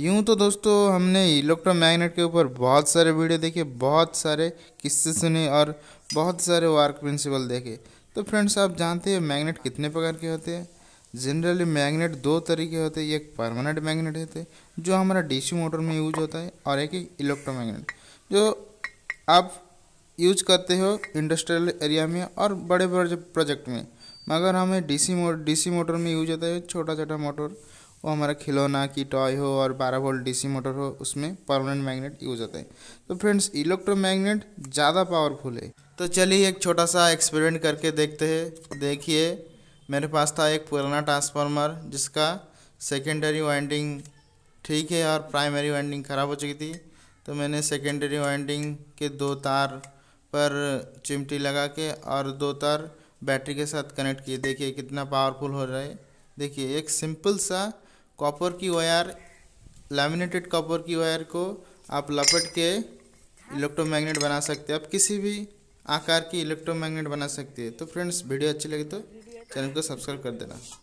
यूं तो दोस्तों हमने इलेक्ट्रोमैग्नेट के ऊपर बहुत सारे वीडियो देखे बहुत सारे किस्से सुने और बहुत सारे वर्क प्रिंसिपल देखे तो फ्रेंड्स आप जानते हैं मैग्नेट कितने प्रकार के होते हैं जनरली मैग्नेट दो तरीके होते हैं एक परमानेंट मैग्नेट होते हैं जो हमारा डीसी मोटर में यूज होता है और एक इलेक्ट्रोमैग्नेट जो आप यूज करते हो इंडस्ट्रियल एरिया में और बड़े बड़े प्रोजेक्ट में मगर हमें डीसी मोटर डीसी मोटर में यूज होता है छोटा छोटा मोटर वो हमारा खिलौना की टॉय हो और 12 वोल्ट डीसी मोटर हो उसमें परमानेंट मैग्नेट यूज़ होता है तो फ्रेंड्स इलेक्ट्रोमैग्नेट ज़्यादा पावरफुल है तो चलिए एक छोटा सा एक्सपेरिमेंट करके देखते हैं देखिए मेरे पास था एक पुराना ट्रांसफार्मर जिसका सेकेंडरी वाइंडिंग ठीक है और प्राइमरी वाइंडिंग ख़राब हो चुकी थी तो मैंने सेकेंडरी वाइंडिंग के दो तार पर चिमटी लगा के और दो तार बैटरी के साथ कनेक्ट किए देखिए कितना पावरफुल हो रहा है देखिए एक सिंपल सा कॉपर की वायर लैमिनेटेड कॉपर की वायर को आप लपेट के इलेक्ट्रोमैग्नेट बना सकते हैं आप किसी भी आकार की इलेक्ट्रोमैग्नेट बना सकते हैं तो फ्रेंड्स वीडियो अच्छी लगी तो चैनल को सब्सक्राइब कर देना